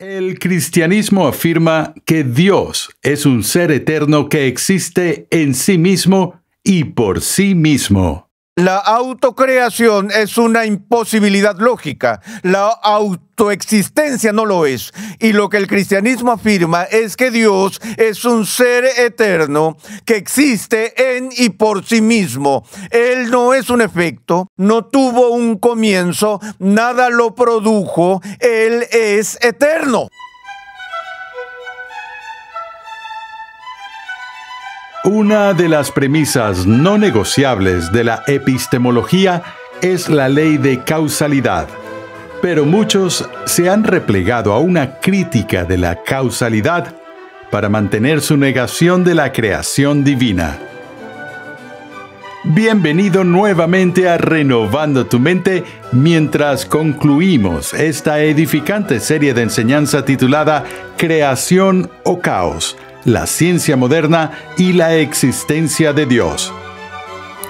El cristianismo afirma que Dios es un ser eterno que existe en sí mismo y por sí mismo. La autocreación es una imposibilidad lógica. La autoexistencia no lo es. Y lo que el cristianismo afirma es que Dios es un ser eterno que existe en y por sí mismo. Él no es un efecto, no tuvo un comienzo, nada lo produjo. Él es eterno. Una de las premisas no negociables de la epistemología es la ley de causalidad, pero muchos se han replegado a una crítica de la causalidad para mantener su negación de la creación divina. Bienvenido nuevamente a Renovando tu mente mientras concluimos esta edificante serie de enseñanza titulada Creación o Caos la ciencia moderna y la existencia de Dios.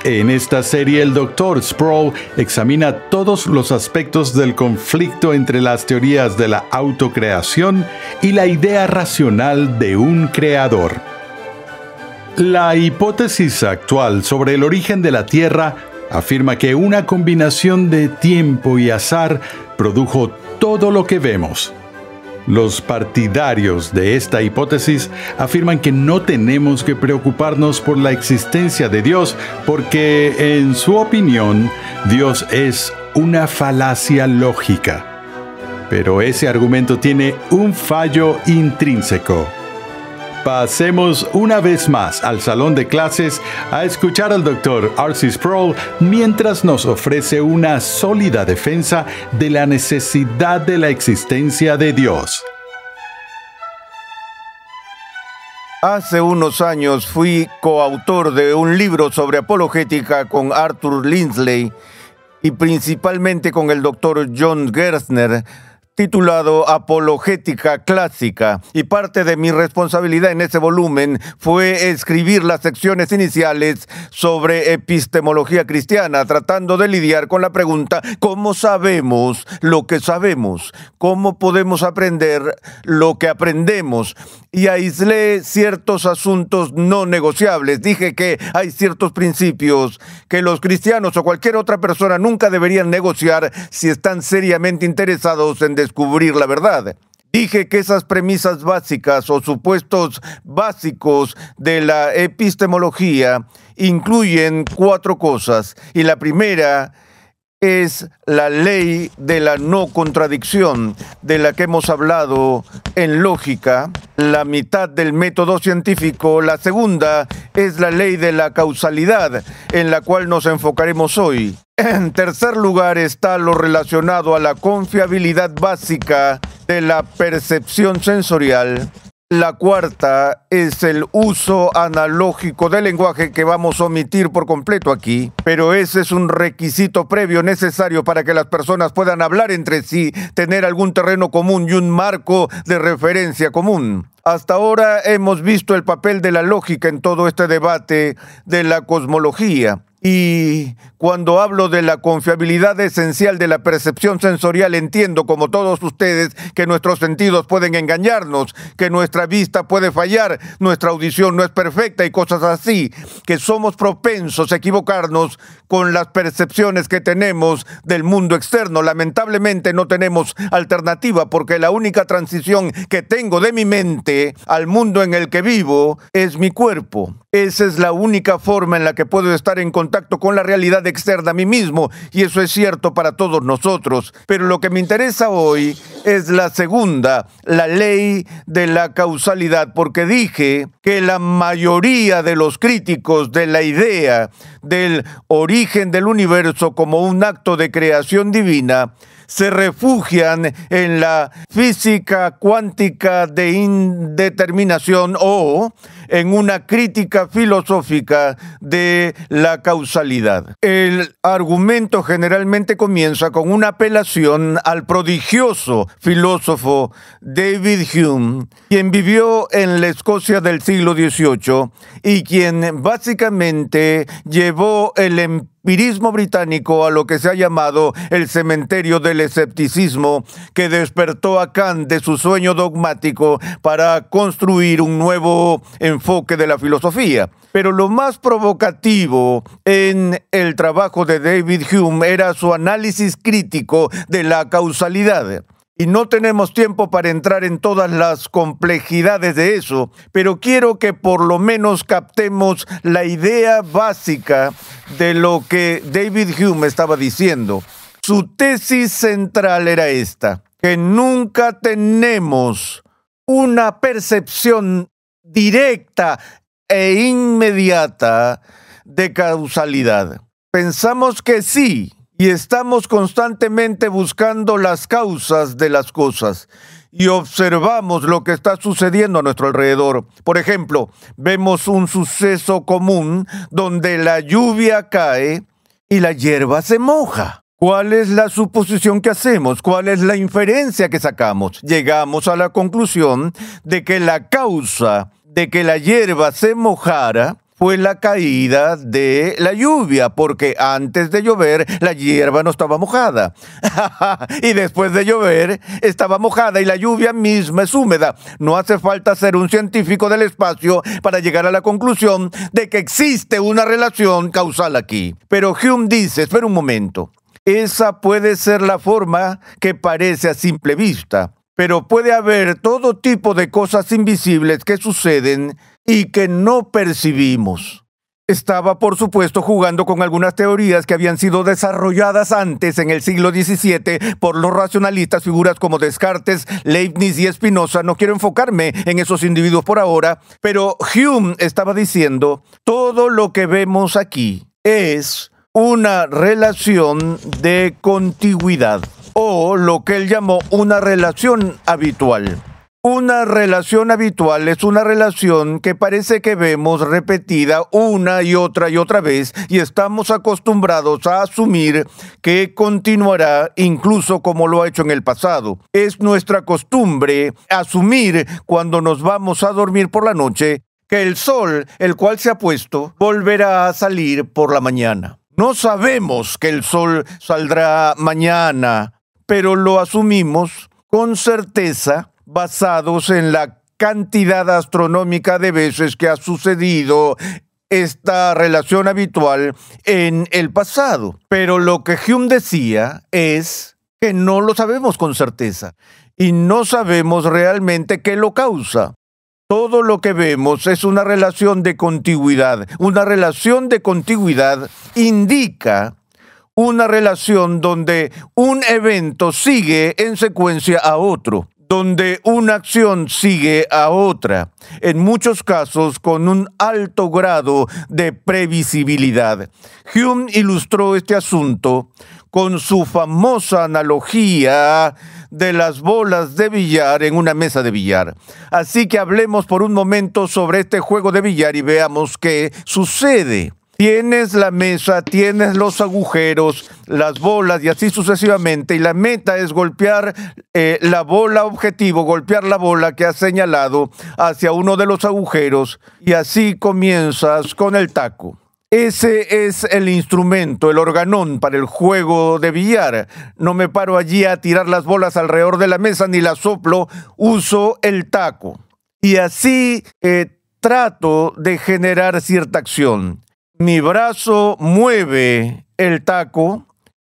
En esta serie el Dr. Sproul examina todos los aspectos del conflicto entre las teorías de la autocreación y la idea racional de un creador. La hipótesis actual sobre el origen de la Tierra afirma que una combinación de tiempo y azar produjo todo lo que vemos. Los partidarios de esta hipótesis afirman que no tenemos que preocuparnos por la existencia de Dios porque, en su opinión, Dios es una falacia lógica. Pero ese argumento tiene un fallo intrínseco. Pasemos una vez más al salón de clases a escuchar al doctor Arcis Sproul mientras nos ofrece una sólida defensa de la necesidad de la existencia de Dios. Hace unos años fui coautor de un libro sobre apologética con Arthur Lindsley y principalmente con el doctor John Gerstner titulado Apologética Clásica, y parte de mi responsabilidad en ese volumen fue escribir las secciones iniciales sobre epistemología cristiana, tratando de lidiar con la pregunta ¿cómo sabemos lo que sabemos? ¿Cómo podemos aprender lo que aprendemos? Y aislé ciertos asuntos no negociables. Dije que hay ciertos principios que los cristianos o cualquier otra persona nunca deberían negociar si están seriamente interesados en descubrir la verdad. Dije que esas premisas básicas o supuestos básicos de la epistemología incluyen cuatro cosas y la primera es la ley de la no contradicción, de la que hemos hablado en lógica, la mitad del método científico, la segunda es la ley de la causalidad, en la cual nos enfocaremos hoy. En tercer lugar está lo relacionado a la confiabilidad básica de la percepción sensorial. La cuarta es el uso analógico del lenguaje que vamos a omitir por completo aquí, pero ese es un requisito previo necesario para que las personas puedan hablar entre sí, tener algún terreno común y un marco de referencia común. Hasta ahora hemos visto el papel de la lógica en todo este debate de la cosmología. Y cuando hablo de la confiabilidad esencial de la percepción sensorial, entiendo, como todos ustedes, que nuestros sentidos pueden engañarnos, que nuestra vista puede fallar, nuestra audición no es perfecta y cosas así, que somos propensos a equivocarnos con las percepciones que tenemos del mundo externo. Lamentablemente no tenemos alternativa porque la única transición que tengo de mi mente al mundo en el que vivo es mi cuerpo. Esa es la única forma en la que puedo estar en contacto contacto con la realidad externa a mí mismo y eso es cierto para todos nosotros. Pero lo que me interesa hoy es la segunda, la ley de la causalidad, porque dije que la mayoría de los críticos de la idea del origen del universo como un acto de creación divina se refugian en la física cuántica de indeterminación o en una crítica filosófica de la causalidad. El argumento generalmente comienza con una apelación al prodigioso filósofo David Hume, quien vivió en la Escocia del siglo XVIII y quien básicamente llevó el empirismo británico a lo que se ha llamado el cementerio del escepticismo, que despertó a Kant de su sueño dogmático para construir un nuevo enfoque enfoque de la filosofía. Pero lo más provocativo en el trabajo de David Hume era su análisis crítico de la causalidad. Y no tenemos tiempo para entrar en todas las complejidades de eso, pero quiero que por lo menos captemos la idea básica de lo que David Hume estaba diciendo. Su tesis central era esta, que nunca tenemos una percepción directa e inmediata de causalidad. Pensamos que sí y estamos constantemente buscando las causas de las cosas y observamos lo que está sucediendo a nuestro alrededor. Por ejemplo, vemos un suceso común donde la lluvia cae y la hierba se moja. ¿Cuál es la suposición que hacemos? ¿Cuál es la inferencia que sacamos? Llegamos a la conclusión de que la causa de que la hierba se mojara fue la caída de la lluvia, porque antes de llover la hierba no estaba mojada. y después de llover estaba mojada y la lluvia misma es húmeda. No hace falta ser un científico del espacio para llegar a la conclusión de que existe una relación causal aquí. Pero Hume dice, espera un momento, esa puede ser la forma que parece a simple vista pero puede haber todo tipo de cosas invisibles que suceden y que no percibimos. Estaba, por supuesto, jugando con algunas teorías que habían sido desarrolladas antes en el siglo XVII por los racionalistas, figuras como Descartes, Leibniz y Spinoza. No quiero enfocarme en esos individuos por ahora, pero Hume estaba diciendo, todo lo que vemos aquí es una relación de contigüidad o lo que él llamó una relación habitual. Una relación habitual es una relación que parece que vemos repetida una y otra y otra vez y estamos acostumbrados a asumir que continuará incluso como lo ha hecho en el pasado. Es nuestra costumbre asumir cuando nos vamos a dormir por la noche que el sol, el cual se ha puesto, volverá a salir por la mañana. No sabemos que el sol saldrá mañana pero lo asumimos con certeza basados en la cantidad astronómica de veces que ha sucedido esta relación habitual en el pasado. Pero lo que Hume decía es que no lo sabemos con certeza y no sabemos realmente qué lo causa. Todo lo que vemos es una relación de contigüidad. Una relación de contigüidad indica una relación donde un evento sigue en secuencia a otro donde una acción sigue a otra, en muchos casos con un alto grado de previsibilidad. Hume ilustró este asunto con su famosa analogía de las bolas de billar en una mesa de billar. Así que hablemos por un momento sobre este juego de billar y veamos qué sucede tienes la mesa, tienes los agujeros, las bolas y así sucesivamente. Y la meta es golpear eh, la bola objetivo, golpear la bola que has señalado hacia uno de los agujeros y así comienzas con el taco. Ese es el instrumento, el organón para el juego de billar. No me paro allí a tirar las bolas alrededor de la mesa ni las soplo, uso el taco. Y así eh, trato de generar cierta acción mi brazo mueve el taco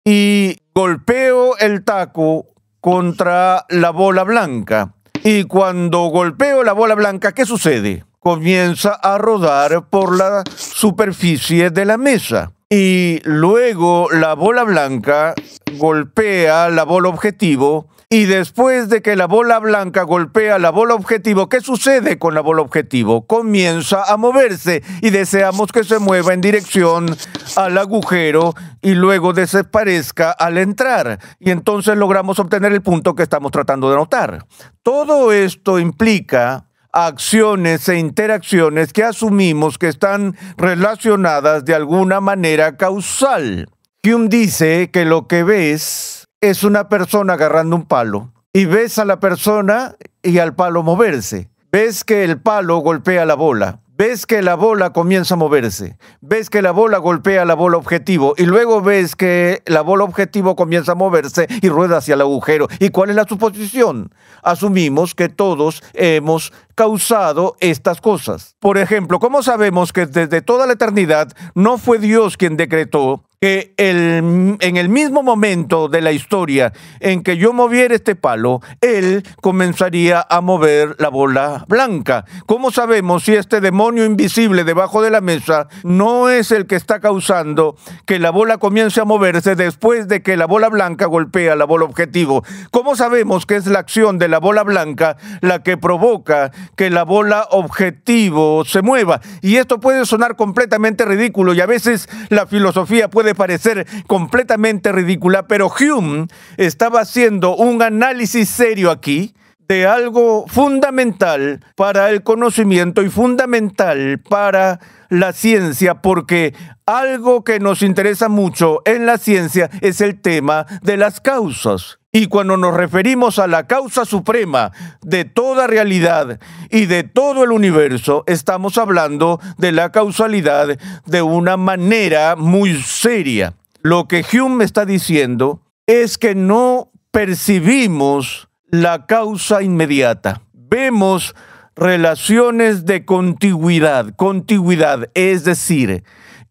y golpeo el taco contra la bola blanca. Y cuando golpeo la bola blanca, ¿qué sucede? Comienza a rodar por la superficie de la mesa. Y luego la bola blanca golpea la bola objetivo y después de que la bola blanca golpea la bola objetivo, ¿qué sucede con la bola objetivo? Comienza a moverse y deseamos que se mueva en dirección al agujero y luego desaparezca al entrar. Y entonces logramos obtener el punto que estamos tratando de anotar. Todo esto implica acciones e interacciones que asumimos que están relacionadas de alguna manera causal. Hume dice que lo que ves es una persona agarrando un palo y ves a la persona y al palo moverse. Ves que el palo golpea la bola. Ves que la bola comienza a moverse. Ves que la bola golpea la bola objetivo. Y luego ves que la bola objetivo comienza a moverse y rueda hacia el agujero. ¿Y cuál es la suposición? Asumimos que todos hemos causado estas cosas. Por ejemplo, ¿cómo sabemos que desde toda la eternidad no fue Dios quien decretó que en el mismo momento de la historia en que yo moviera este palo, él comenzaría a mover la bola blanca. ¿Cómo sabemos si este demonio invisible debajo de la mesa no es el que está causando que la bola comience a moverse después de que la bola blanca golpea la bola objetivo? ¿Cómo sabemos que es la acción de la bola blanca la que provoca que la bola objetivo se mueva? Y esto puede sonar completamente ridículo y a veces la filosofía puede parecer completamente ridícula, pero Hume estaba haciendo un análisis serio aquí de algo fundamental para el conocimiento y fundamental para la ciencia, porque algo que nos interesa mucho en la ciencia es el tema de las causas. Y cuando nos referimos a la causa suprema de toda realidad y de todo el universo, estamos hablando de la causalidad de una manera muy seria. Lo que Hume está diciendo es que no percibimos la causa inmediata. Vemos relaciones de contigüidad. Contigüidad, es decir,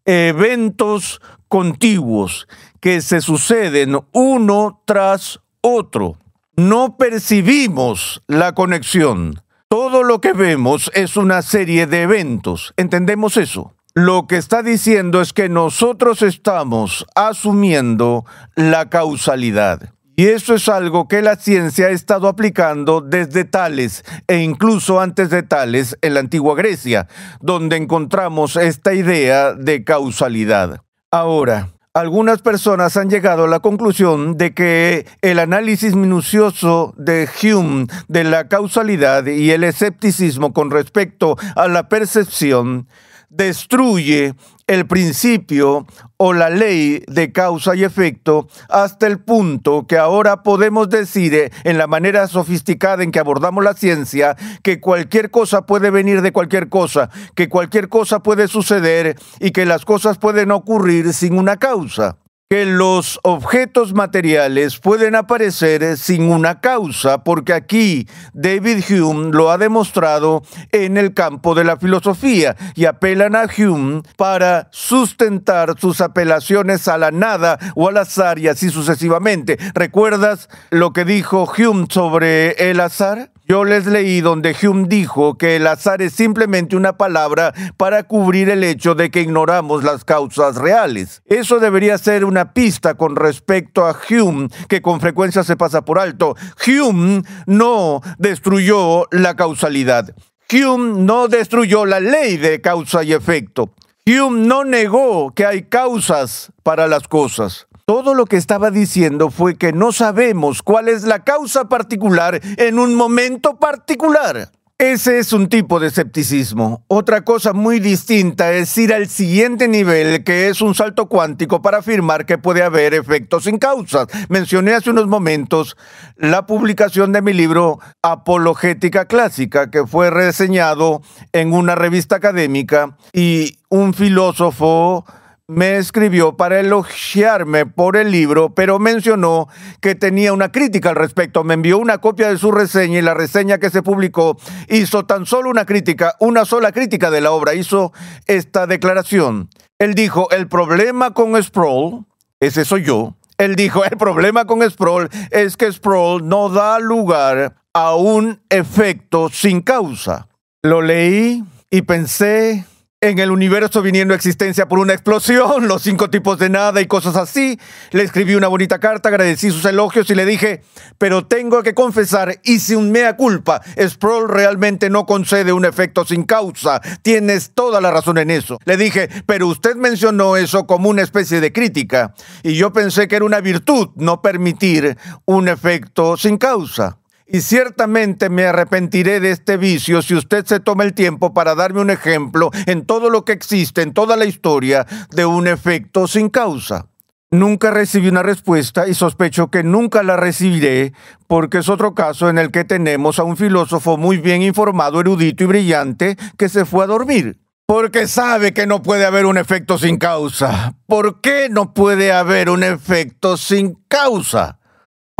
eventos contiguos que se suceden uno tras otro otro. No percibimos la conexión. Todo lo que vemos es una serie de eventos. ¿Entendemos eso? Lo que está diciendo es que nosotros estamos asumiendo la causalidad. Y eso es algo que la ciencia ha estado aplicando desde Tales e incluso antes de Tales en la antigua Grecia, donde encontramos esta idea de causalidad. Ahora, algunas personas han llegado a la conclusión de que el análisis minucioso de Hume de la causalidad y el escepticismo con respecto a la percepción destruye el principio o la ley de causa y efecto hasta el punto que ahora podemos decir eh, en la manera sofisticada en que abordamos la ciencia que cualquier cosa puede venir de cualquier cosa, que cualquier cosa puede suceder y que las cosas pueden ocurrir sin una causa que los objetos materiales pueden aparecer sin una causa, porque aquí David Hume lo ha demostrado en el campo de la filosofía y apelan a Hume para sustentar sus apelaciones a la nada o al azar y así sucesivamente. ¿Recuerdas lo que dijo Hume sobre el azar? Yo les leí donde Hume dijo que el azar es simplemente una palabra para cubrir el hecho de que ignoramos las causas reales. Eso debería ser una pista con respecto a Hume que con frecuencia se pasa por alto. Hume no destruyó la causalidad. Hume no destruyó la ley de causa y efecto. Hume no negó que hay causas para las cosas. Todo lo que estaba diciendo fue que no sabemos cuál es la causa particular en un momento particular. Ese es un tipo de escepticismo. Otra cosa muy distinta es ir al siguiente nivel, que es un salto cuántico para afirmar que puede haber efectos sin causas. Mencioné hace unos momentos la publicación de mi libro Apologética Clásica, que fue reseñado en una revista académica y un filósofo me escribió para elogiarme por el libro, pero mencionó que tenía una crítica al respecto. Me envió una copia de su reseña y la reseña que se publicó hizo tan solo una crítica, una sola crítica de la obra. Hizo esta declaración. Él dijo, el problema con Sproul, es eso yo. Él dijo, el problema con Sproul es que Sproul no da lugar a un efecto sin causa. Lo leí y pensé, en el universo viniendo a existencia por una explosión, los cinco tipos de nada y cosas así. Le escribí una bonita carta, agradecí sus elogios y le dije, pero tengo que confesar, y un mea culpa. Sproul realmente no concede un efecto sin causa. Tienes toda la razón en eso. Le dije, pero usted mencionó eso como una especie de crítica y yo pensé que era una virtud no permitir un efecto sin causa. Y ciertamente me arrepentiré de este vicio si usted se toma el tiempo para darme un ejemplo en todo lo que existe, en toda la historia, de un efecto sin causa. Nunca recibí una respuesta y sospecho que nunca la recibiré porque es otro caso en el que tenemos a un filósofo muy bien informado, erudito y brillante que se fue a dormir. Porque sabe que no puede haber un efecto sin causa. ¿Por qué no puede haber un efecto sin causa?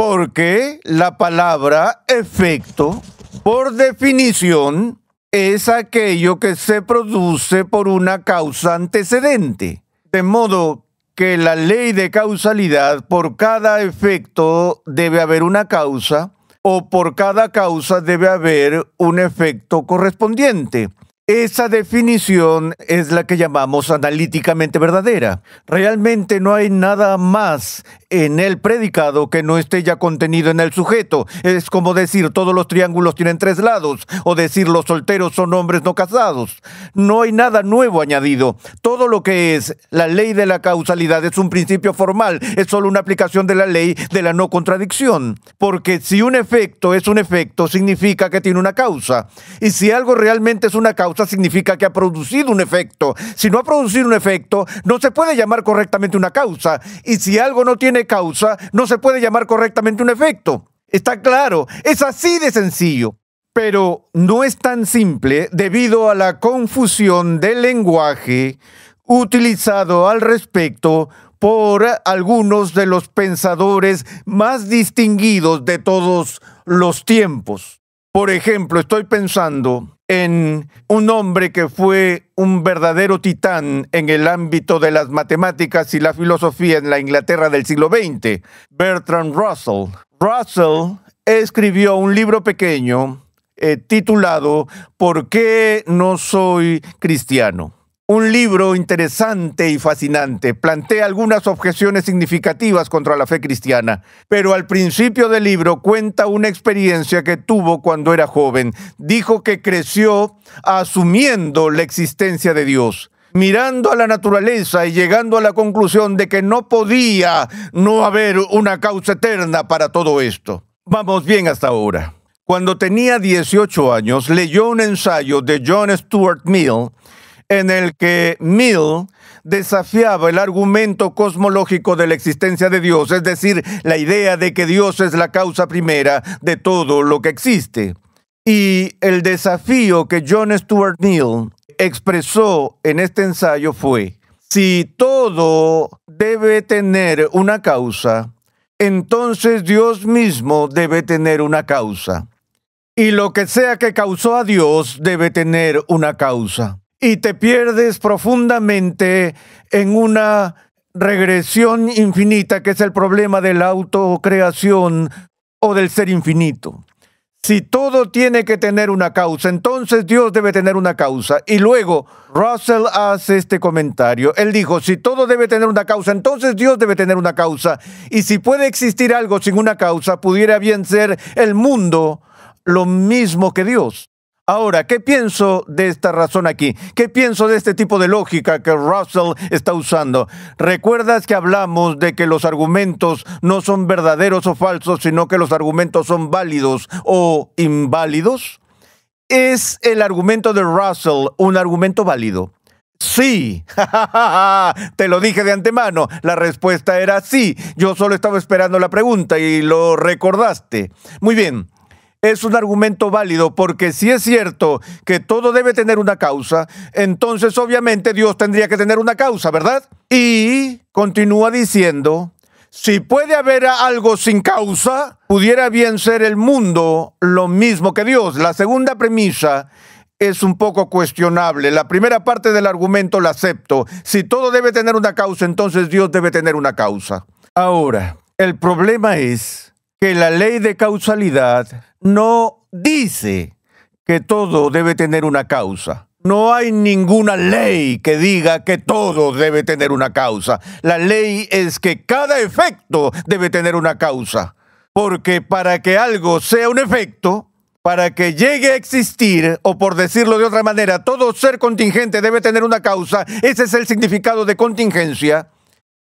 Porque la palabra efecto, por definición, es aquello que se produce por una causa antecedente. De modo que la ley de causalidad, por cada efecto debe haber una causa o por cada causa debe haber un efecto correspondiente. Esa definición es la que llamamos analíticamente verdadera. Realmente no hay nada más en el predicado que no esté ya contenido en el sujeto. Es como decir todos los triángulos tienen tres lados o decir los solteros son hombres no casados. No hay nada nuevo añadido. Todo lo que es la ley de la causalidad es un principio formal, es solo una aplicación de la ley de la no contradicción. Porque si un efecto es un efecto, significa que tiene una causa. Y si algo realmente es una causa, significa que ha producido un efecto. Si no ha producido un efecto, no se puede llamar correctamente una causa. Y si algo no tiene causa, no se puede llamar correctamente un efecto. Está claro, es así de sencillo. Pero no es tan simple debido a la confusión del lenguaje utilizado al respecto por algunos de los pensadores más distinguidos de todos los tiempos. Por ejemplo, estoy pensando en un hombre que fue un verdadero titán en el ámbito de las matemáticas y la filosofía en la Inglaterra del siglo XX, Bertrand Russell. Russell escribió un libro pequeño eh, titulado ¿Por qué no soy cristiano? Un libro interesante y fascinante. Plantea algunas objeciones significativas contra la fe cristiana, pero al principio del libro cuenta una experiencia que tuvo cuando era joven. Dijo que creció asumiendo la existencia de Dios mirando a la naturaleza y llegando a la conclusión de que no podía no haber una causa eterna para todo esto. Vamos bien hasta ahora. Cuando tenía 18 años, leyó un ensayo de John Stuart Mill en el que Mill desafiaba el argumento cosmológico de la existencia de Dios, es decir, la idea de que Dios es la causa primera de todo lo que existe. Y el desafío que John Stuart Mill expresó en este ensayo fue, si todo debe tener una causa, entonces Dios mismo debe tener una causa. Y lo que sea que causó a Dios debe tener una causa y te pierdes profundamente en una regresión infinita que es el problema de la autocreación o del ser infinito. Si todo tiene que tener una causa, entonces Dios debe tener una causa. Y luego Russell hace este comentario. Él dijo, si todo debe tener una causa, entonces Dios debe tener una causa. Y si puede existir algo sin una causa, pudiera bien ser el mundo lo mismo que Dios. Ahora, ¿qué pienso de esta razón aquí? ¿Qué pienso de este tipo de lógica que Russell está usando? ¿Recuerdas que hablamos de que los argumentos no son verdaderos o falsos, sino que los argumentos son válidos o inválidos? ¿Es el argumento de Russell un argumento válido? Sí, te lo dije de antemano, la respuesta era sí, yo solo estaba esperando la pregunta y lo recordaste. Muy bien, es un argumento válido, porque si es cierto que todo debe tener una causa, entonces obviamente Dios tendría que tener una causa, ¿verdad? Y continúa diciendo, si puede haber algo sin causa, pudiera bien ser el mundo lo mismo que Dios. La segunda premisa es un poco cuestionable. La primera parte del argumento la acepto. Si todo debe tener una causa, entonces Dios debe tener una causa. Ahora, el problema es que la ley de causalidad no dice que todo debe tener una causa. No hay ninguna ley que diga que todo debe tener una causa. La ley es que cada efecto debe tener una causa. Porque para que algo sea un efecto, para que llegue a existir, o por decirlo de otra manera, todo ser contingente debe tener una causa. Ese es el significado de contingencia.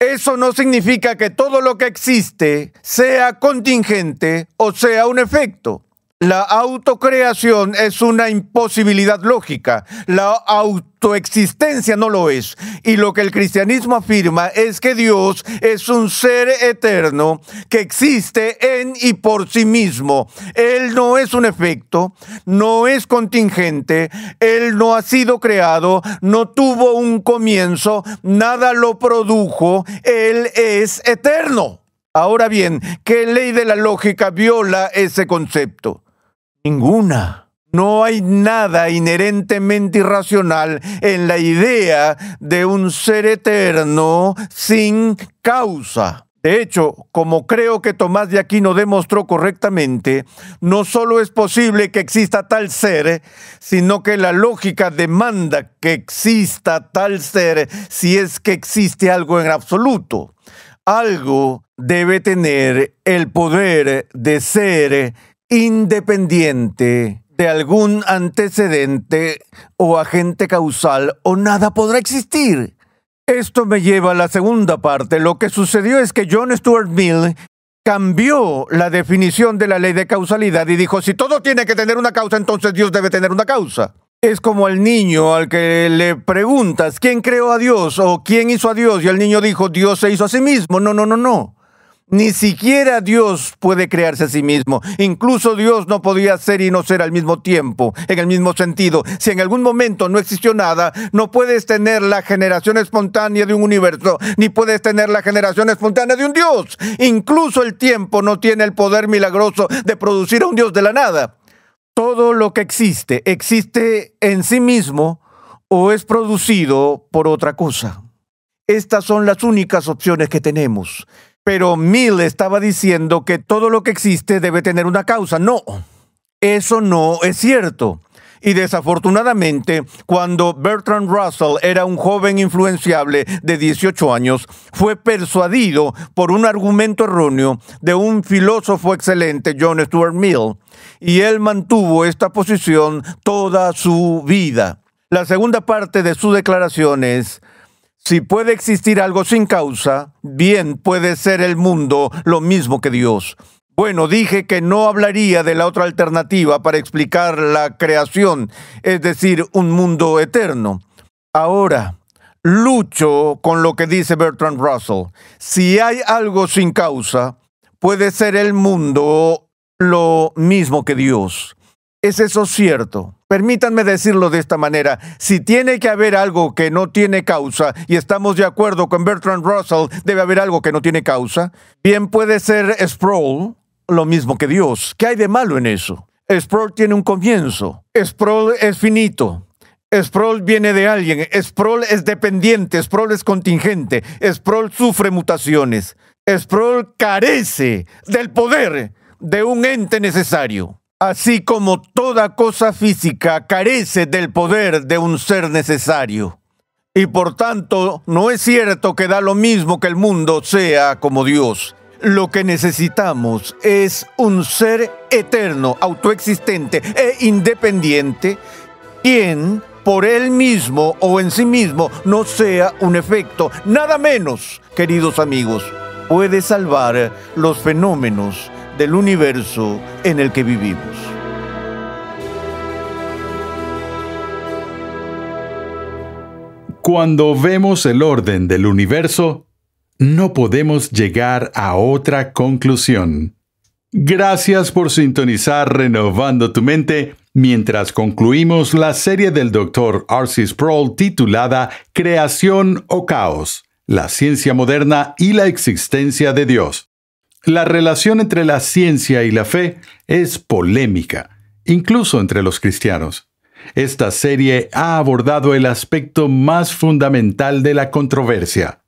Eso no significa que todo lo que existe sea contingente o sea un efecto. La autocreación es una imposibilidad lógica. La autoexistencia no lo es. Y lo que el cristianismo afirma es que Dios es un ser eterno que existe en y por sí mismo. Él no es un efecto, no es contingente, Él no ha sido creado, no tuvo un comienzo, nada lo produjo, Él es eterno. Ahora bien, ¿qué ley de la lógica viola ese concepto? Ninguna. No hay nada inherentemente irracional en la idea de un ser eterno sin causa. De hecho, como creo que Tomás de Aquino demostró correctamente, no solo es posible que exista tal ser, sino que la lógica demanda que exista tal ser si es que existe algo en absoluto. Algo debe tener el poder de ser independiente de algún antecedente o agente causal o nada podrá existir. Esto me lleva a la segunda parte. Lo que sucedió es que John Stuart Mill cambió la definición de la ley de causalidad y dijo, si todo tiene que tener una causa, entonces Dios debe tener una causa. Es como al niño al que le preguntas, ¿quién creó a Dios o quién hizo a Dios? Y el niño dijo, Dios se hizo a sí mismo. No, no, no, no. Ni siquiera Dios puede crearse a sí mismo. Incluso Dios no podía ser y no ser al mismo tiempo, en el mismo sentido. Si en algún momento no existió nada, no puedes tener la generación espontánea de un universo, ni puedes tener la generación espontánea de un Dios. Incluso el tiempo no tiene el poder milagroso de producir a un Dios de la nada. Todo lo que existe existe en sí mismo o es producido por otra cosa. Estas son las únicas opciones que tenemos. Pero Mill estaba diciendo que todo lo que existe debe tener una causa. No, eso no es cierto. Y desafortunadamente, cuando Bertrand Russell era un joven influenciable de 18 años, fue persuadido por un argumento erróneo de un filósofo excelente, John Stuart Mill, y él mantuvo esta posición toda su vida. La segunda parte de su declaración es, si puede existir algo sin causa, bien puede ser el mundo lo mismo que Dios. Bueno, dije que no hablaría de la otra alternativa para explicar la creación, es decir, un mundo eterno. Ahora, lucho con lo que dice Bertrand Russell. Si hay algo sin causa, puede ser el mundo lo mismo que Dios. ¿Es eso cierto? Permítanme decirlo de esta manera, si tiene que haber algo que no tiene causa, y estamos de acuerdo con Bertrand Russell, debe haber algo que no tiene causa, bien puede ser Sproul, lo mismo que Dios. ¿Qué hay de malo en eso? Sproul tiene un comienzo, Sproul es finito, Sproul viene de alguien, Sproul es dependiente, Sproul es contingente, Sproul sufre mutaciones, Sproul carece del poder de un ente necesario así como toda cosa física carece del poder de un ser necesario. Y por tanto, no es cierto que da lo mismo que el mundo sea como Dios. Lo que necesitamos es un ser eterno, autoexistente e independiente, quien por él mismo o en sí mismo no sea un efecto, nada menos, queridos amigos, puede salvar los fenómenos del universo en el que vivimos. Cuando vemos el orden del universo, no podemos llegar a otra conclusión. Gracias por sintonizar Renovando tu Mente mientras concluimos la serie del Dr. Arcis Sproul titulada Creación o Caos, la ciencia moderna y la existencia de Dios. La relación entre la ciencia y la fe es polémica, incluso entre los cristianos. Esta serie ha abordado el aspecto más fundamental de la controversia.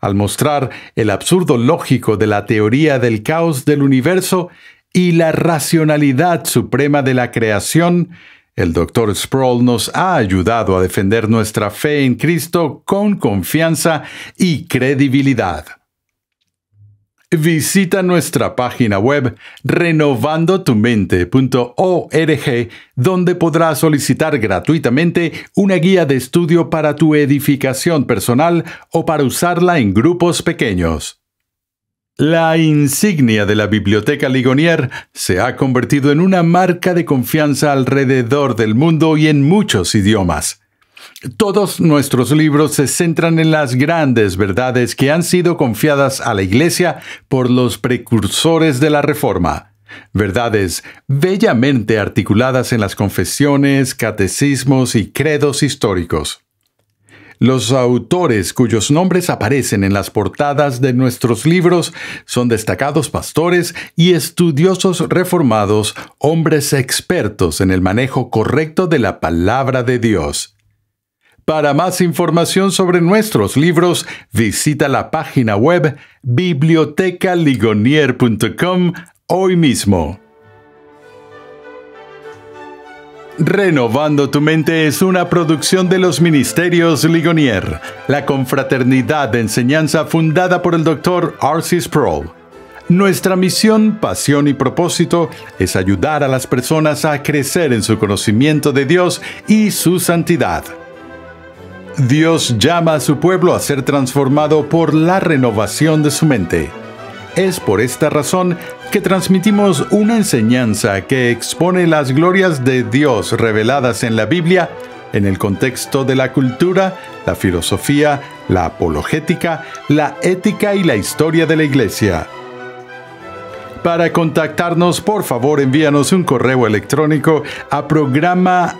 Al mostrar el absurdo lógico de la teoría del caos del universo y la racionalidad suprema de la creación, el Dr. Sproul nos ha ayudado a defender nuestra fe en Cristo con confianza y credibilidad. Visita nuestra página web renovandotumente.org donde podrás solicitar gratuitamente una guía de estudio para tu edificación personal o para usarla en grupos pequeños. La insignia de la Biblioteca Ligonier se ha convertido en una marca de confianza alrededor del mundo y en muchos idiomas. Todos nuestros libros se centran en las grandes verdades que han sido confiadas a la Iglesia por los precursores de la Reforma. Verdades bellamente articuladas en las confesiones, catecismos y credos históricos. Los autores cuyos nombres aparecen en las portadas de nuestros libros son destacados pastores y estudiosos reformados, hombres expertos en el manejo correcto de la palabra de Dios. Para más información sobre nuestros libros, visita la página web bibliotecaligonier.com hoy mismo. Renovando tu mente es una producción de los Ministerios Ligonier, la confraternidad de enseñanza fundada por el Dr. Arcis Sproul. Nuestra misión, pasión y propósito es ayudar a las personas a crecer en su conocimiento de Dios y su santidad. Dios llama a su pueblo a ser transformado por la renovación de su mente. Es por esta razón que transmitimos una enseñanza que expone las glorias de Dios reveladas en la Biblia en el contexto de la cultura, la filosofía, la apologética, la ética y la historia de la Iglesia. Para contactarnos, por favor, envíanos un correo electrónico a programa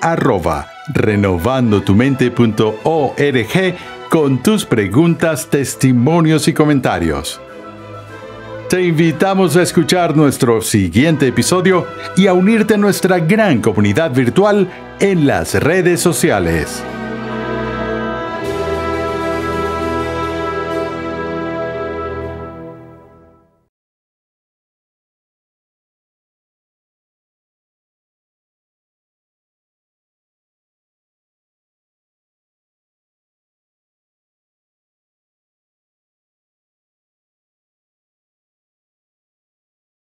renovandotumente.org con tus preguntas, testimonios y comentarios. Te invitamos a escuchar nuestro siguiente episodio y a unirte a nuestra gran comunidad virtual en las redes sociales.